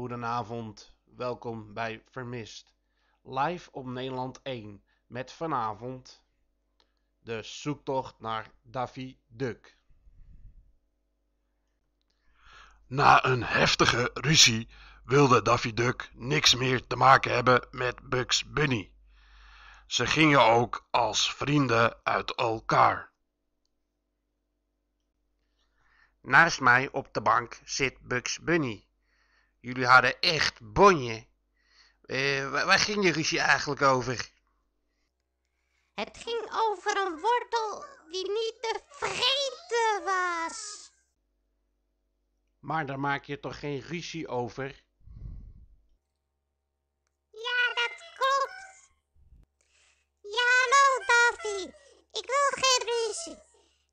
Goedenavond, welkom bij Vermist. Live op Nederland 1 met vanavond de zoektocht naar Daffy Duck. Na een heftige ruzie wilde Daffy Duck niks meer te maken hebben met Bugs Bunny. Ze gingen ook als vrienden uit elkaar. Naast mij op de bank zit Bugs Bunny. Jullie hadden echt bonje. Eh, waar, ging je ruzie eigenlijk over? Het ging over een wortel die niet te vreten was. Maar daar maak je toch geen ruzie over? Ja, dat klopt. Ja, nou Daffy. Ik wil geen ruzie.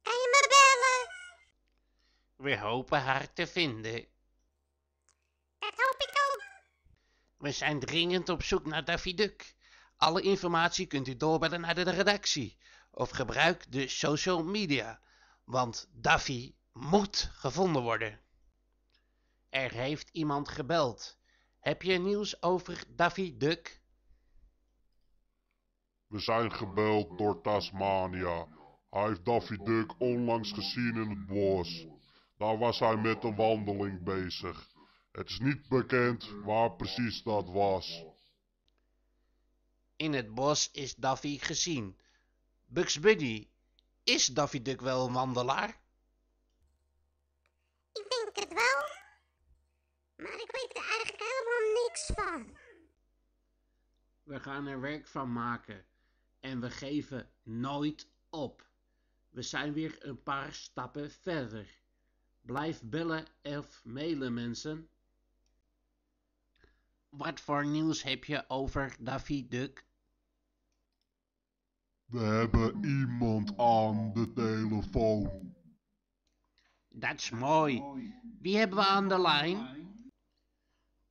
En je me bellen? We hopen haar te vinden. We zijn dringend op zoek naar Duck. Alle informatie kunt u doorbellen naar de redactie of gebruik de social media, want Daffy moet gevonden worden. Er heeft iemand gebeld. Heb je nieuws over Daffy Duck? We zijn gebeld door Tasmania. Hij heeft Daffy Duck onlangs gezien in het bos. Daar was hij met een wandeling bezig. Het is niet bekend waar precies dat was. In het bos is Daffy gezien. Bugs Bunny, is Daffy Duck wel een wandelaar? Ik denk het wel, maar ik weet er eigenlijk helemaal niks van. We gaan er werk van maken en we geven nooit op. We zijn weer een paar stappen verder. Blijf bellen of mailen, mensen. Wat voor nieuws heb je over Daffy Duck? We hebben iemand aan de telefoon. Dat is mooi. Wie hebben we aan de lijn?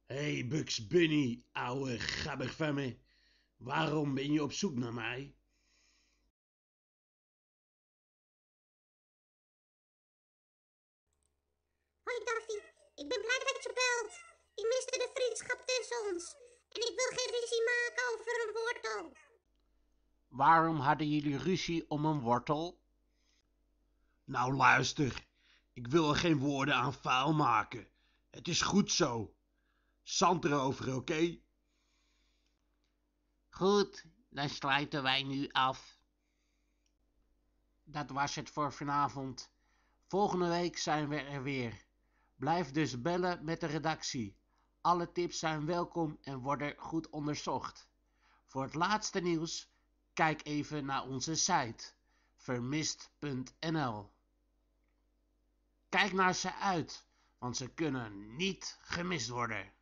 hey Bugs Bunny, ouwe gabber van me. Waarom ben je op zoek naar mij? Hoi Daffy, ik ben blij dat je belt. Ik miste de vriendschap tussen ons. En ik wil geen ruzie maken over een wortel. Waarom hadden jullie ruzie om een wortel? Nou luister, ik wil er geen woorden aan vuil maken. Het is goed zo. Zand erover, oké? Goed, dan sluiten wij nu af. Dat was het voor vanavond. Volgende week zijn we er weer. Blijf dus bellen met de redactie. Alle tips zijn welkom en worden goed onderzocht. Voor het laatste nieuws kijk even naar onze site vermist.nl. Kijk naar ze uit, want ze kunnen niet gemist worden.